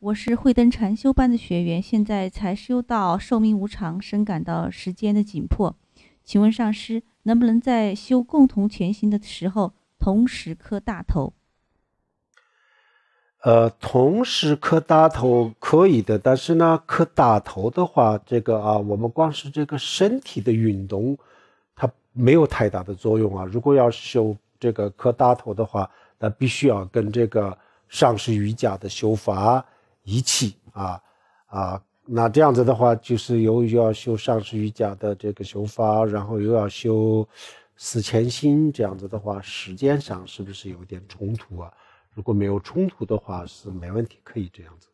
我是慧灯禅修班的学员，现在才修到寿命无常，深感到时间的紧迫。请问上师，能不能在修共同前行的时候同时磕大头？呃，同时磕大头可以的，但是呢，磕大头的话，这个啊，我们光是这个身体的运动，它没有太大的作用啊。如果要修这个磕大头的话，那必须要跟这个上师瑜伽的修法。仪器啊啊，那这样子的话，就是由于要修上师瑜伽的这个修法，然后又要修死前心，这样子的话，时间上是不是有点冲突啊？如果没有冲突的话，是没问题，可以这样子。